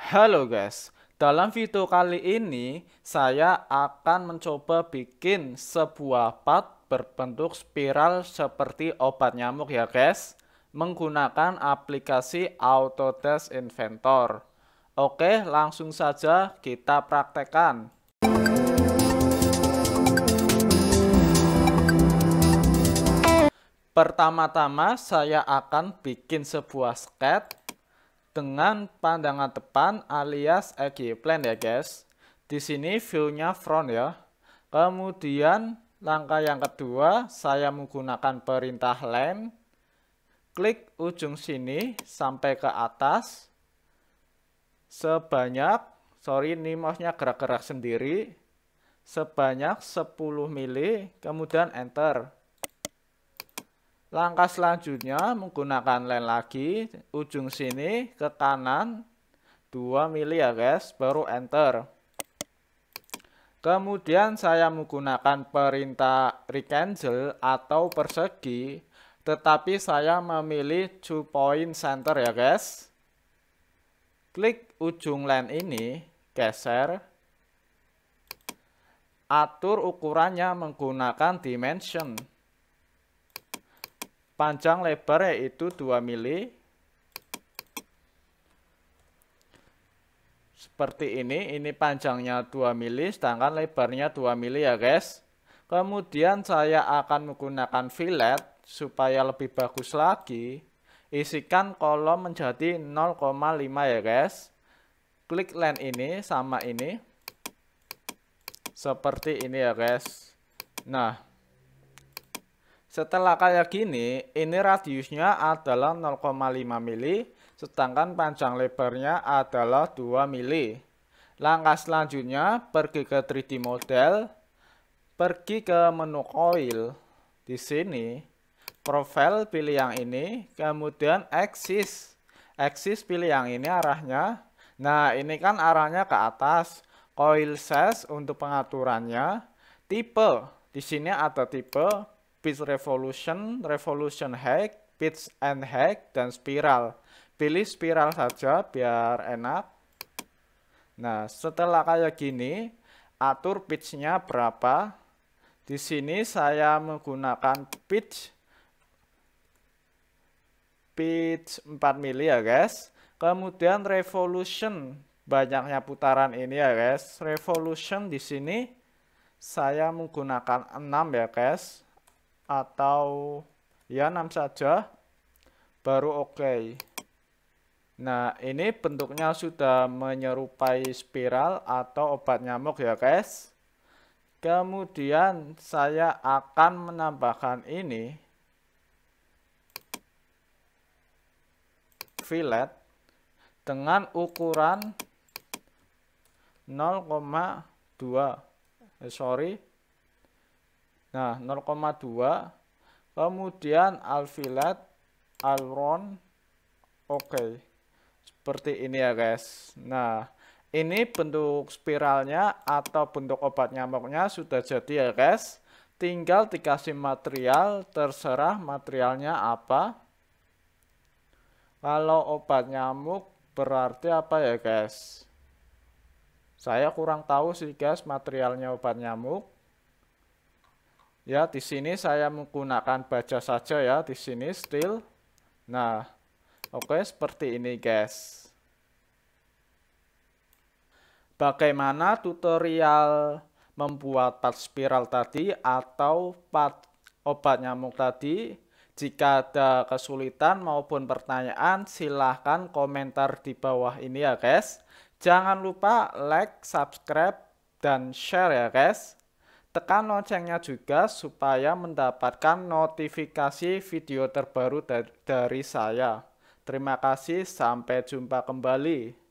Halo guys, dalam video kali ini saya akan mencoba bikin sebuah pot berbentuk spiral seperti obat nyamuk ya guys menggunakan aplikasi Autodesk Inventor. Oke, langsung saja kita praktekkan. Pertama-tama saya akan bikin sebuah sketch dengan pandangan depan alias plan ya guys. Di sini view-nya front ya. Kemudian langkah yang kedua saya menggunakan perintah lem. Klik ujung sini sampai ke atas. Sebanyak, sorry ini mouse-nya gerak-gerak sendiri. Sebanyak 10 mili, kemudian enter. Langkah selanjutnya menggunakan line lagi, ujung sini ke kanan 2 mili ya guys, baru enter. Kemudian saya menggunakan perintah rectangle atau persegi, tetapi saya memilih two point center ya guys. Klik ujung line ini, geser. Atur ukurannya menggunakan dimension panjang lebar yaitu 2 mili seperti ini ini panjangnya 2 mili sedangkan lebarnya 2 mili ya guys kemudian saya akan menggunakan fillet supaya lebih bagus lagi isikan kolom menjadi 0,5 ya guys klik line ini sama ini seperti ini ya guys nah setelah kayak gini, ini radiusnya adalah 0,5 mili, sedangkan panjang lebarnya adalah 2 mili. Langkah selanjutnya, pergi ke 3D model, pergi ke menu coil, di sini, profile pilih yang ini, kemudian axis. Axis pilih yang ini arahnya. Nah, ini kan arahnya ke atas. Coil size untuk pengaturannya, tipe. Di sini ada tipe Pitch Revolution, Revolution Hack, Pitch and Hack, dan Spiral. Pilih Spiral saja biar enak. Nah, setelah kayak gini, atur pitch-nya berapa. Di sini saya menggunakan pitch pitch 4 mili ya guys. Kemudian revolution banyaknya putaran ini ya guys. Revolution di sini saya menggunakan 6 ya guys atau ya 6 saja baru oke. Okay. Nah, ini bentuknya sudah menyerupai spiral atau obat nyamuk ya, guys. Kemudian saya akan menambahkan ini fillet dengan ukuran 0,2 eh, sorry Nah, 0,2. Kemudian alfilet, alron. Oke. Okay. Seperti ini ya, guys. Nah, ini bentuk spiralnya atau bentuk obat nyamuknya sudah jadi ya, guys. Tinggal dikasih material, terserah materialnya apa. Kalau obat nyamuk berarti apa ya, guys? Saya kurang tahu sih, guys, materialnya obat nyamuk. Ya, di sini saya menggunakan baja saja ya, di sini still Nah, oke okay, seperti ini guys. Bagaimana tutorial membuat part spiral tadi atau part obat nyamuk tadi? Jika ada kesulitan maupun pertanyaan, silahkan komentar di bawah ini ya guys. Jangan lupa like, subscribe, dan share ya guys. Tekan loncengnya juga supaya mendapatkan notifikasi video terbaru dari saya. Terima kasih, sampai jumpa kembali.